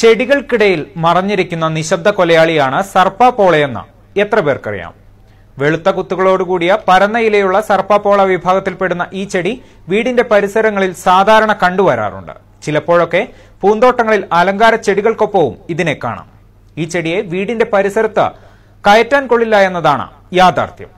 ചെടികൾക്കിടയിൽ മറഞ്ഞിരിക്കുന്ന നിശബ്ദ കൊലയാളിയാണ് സർപ്പാപോളയെന്ന് എത്ര പേർക്കറിയാം വെളുത്ത കുത്തുകളോടുകൂടിയ പരന്ന ഇലയുള്ള സർപ്പാപോള വിഭാഗത്തിൽപ്പെടുന്ന ഈ ചെടി വീടിന്റെ പരിസരങ്ങളിൽ സാധാരണ കണ്ടുവരാറുണ്ട് ചിലപ്പോഴൊക്കെ പൂന്തോട്ടങ്ങളിൽ അലങ്കാര ചെടികൾക്കൊപ്പവും ഇതിനെ കാണാം ഈ ചെടിയെ വീടിന്റെ പരിസരത്ത് കയറ്റാൻ കൊള്ളില്ല എന്നതാണ് യാഥാർത്ഥ്യം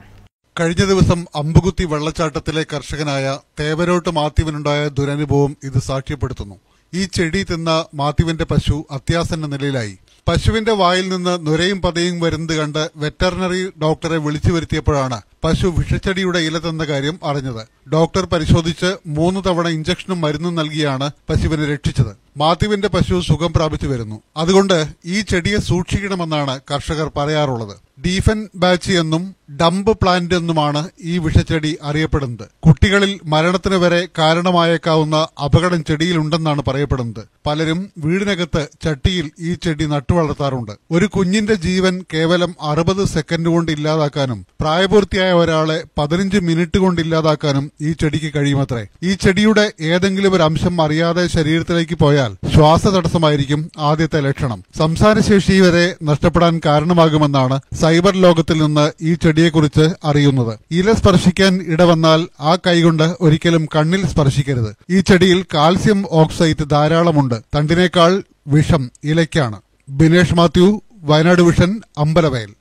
കഴിഞ്ഞ ദിവസം അമ്പുകുത്തി വെള്ളച്ചാട്ടത്തിലെ കർഷകനായ തേവരോട്ട് മാത്യുവിനുണ്ടായ ദുരനുഭവം ഇത് സാക്ഷ്യപ്പെടുത്തുന്നു ഈ ചെടി തിന്ന മാത്യുവിന്റെ പശു അത്യാസന്ന നിലയിലായി പശുവിന്റെ വായിൽ നിന്ന് നുരയും പതയും വരുന്നത് കണ്ട് വെറ്ററിനറി ഡോക്ടറെ വിളിച്ചു വരുത്തിയപ്പോഴാണ് പശു വിഷച്ചെടിയുടെ ഇല തന്ന കാര്യം അറിഞ്ഞത് ഡോക്ടർ പരിശോധിച്ച് മൂന്ന് തവണ ഇഞ്ചക്ഷനും മരുന്നും നൽകിയാണ് പശുവിനെ രക്ഷിച്ചത് മാത്യുവിന്റെ പശു സുഖം പ്രാപിച്ചു വരുന്നു അതുകൊണ്ട് ഈ ചെടിയെ സൂക്ഷിക്കണമെന്നാണ് കർഷകർ പറയാറുള്ളത് ഡീഫൻ ബാച്ച് എന്നും ഡംപ് പ്ലാന്റ് എന്നുമാണ് ഈ വിഷച്ചെടി അറിയപ്പെടുന്നത് കുട്ടികളിൽ മരണത്തിന് വരെ കാരണമായേക്കാവുന്ന അപകടം ചെടിയിലുണ്ടെന്നാണ് പറയപ്പെടുന്നത് പലരും വീടിനകത്ത് ചട്ടിയിൽ ഈ ചെടി നട്ടുവളർത്താറുണ്ട് ഒരു കുഞ്ഞിന്റെ ജീവൻ കേവലം അറുപത് സെക്കൻഡ് കൊണ്ട് ഇല്ലാതാക്കാനും പ്രായപൂർത്തിയായ ഒരാളെ പതിനഞ്ച് മിനിറ്റ് കൊണ്ട് ഇല്ലാതാക്കാനും ഈ ചെടിക്ക് കഴിയുമത്രേ ഈ ചെടിയുടെ ഏതെങ്കിലും ഒരു അംശം അറിയാതെ ശരീരത്തിലേക്ക് പോയാൽ ശ്വാസ തടസ്സമായിരിക്കും ആദ്യത്തെ ലക്ഷണം സംസാരശേഷി വരെ നഷ്ടപ്പെടാൻ കാരണമാകുമെന്നാണ് സൈബർ ലോകത്തിൽ നിന്ന് ഈ ചെടിയെക്കുറിച്ച് അറിയുന്നത് ഇല സ്പർശിക്കാൻ ഇടവന്നാൽ ആ കൈകൊണ്ട് ഒരിക്കലും കണ്ണിൽ സ്പർശിക്കരുത് ഈ ചെടിയിൽ കാൽസ്യം ഓക്സൈറ്റ് ധാരാളമുണ്ട് തണ്ടിനേക്കാൾ വിഷം ഇലയ്ക്കാണ് ബിനേഷ് മാത്യു വയനാട് വിഷൻ അമ്പലവയൽ